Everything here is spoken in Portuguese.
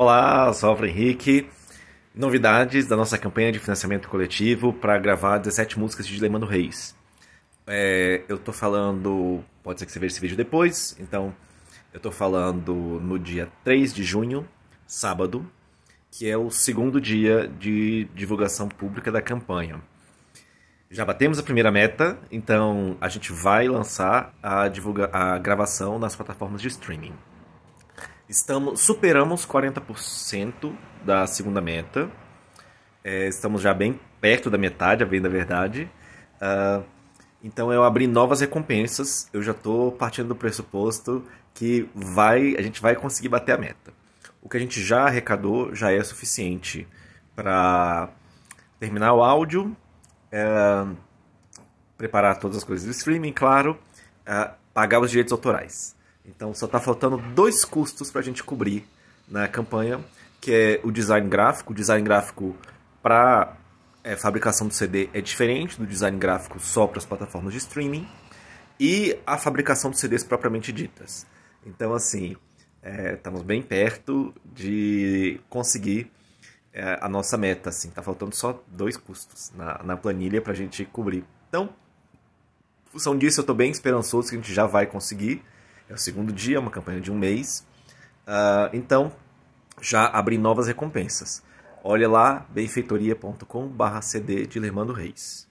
Olá, sou o Henrique. Novidades da nossa campanha de financiamento coletivo para gravar 17 músicas de Dilema do Reis. É, eu tô falando, pode ser que você veja esse vídeo depois, então eu tô falando no dia 3 de junho, sábado, que é o segundo dia de divulgação pública da campanha. Já batemos a primeira meta, então a gente vai lançar a, divulga a gravação nas plataformas de streaming. Estamos, superamos 40% da segunda meta. É, estamos já bem perto da metade, a bem da verdade. Uh, então eu abri novas recompensas. Eu já estou partindo do pressuposto que vai, a gente vai conseguir bater a meta. O que a gente já arrecadou já é suficiente para terminar o áudio, uh, preparar todas as coisas do streaming, claro, uh, pagar os direitos autorais. Então só está faltando dois custos para a gente cobrir na campanha, que é o design gráfico. O design gráfico para é, fabricação do CD é diferente do design gráfico só para as plataformas de streaming e a fabricação dos CDs propriamente ditas. Então assim, é, estamos bem perto de conseguir é, a nossa meta. Assim, tá faltando só dois custos na, na planilha para a gente cobrir. Então, em função disso, eu estou bem esperançoso que a gente já vai conseguir. É o segundo dia, é uma campanha de um mês. Uh, então, já abri novas recompensas. Olha lá, benfeitoria.com/cd de Lermando Reis.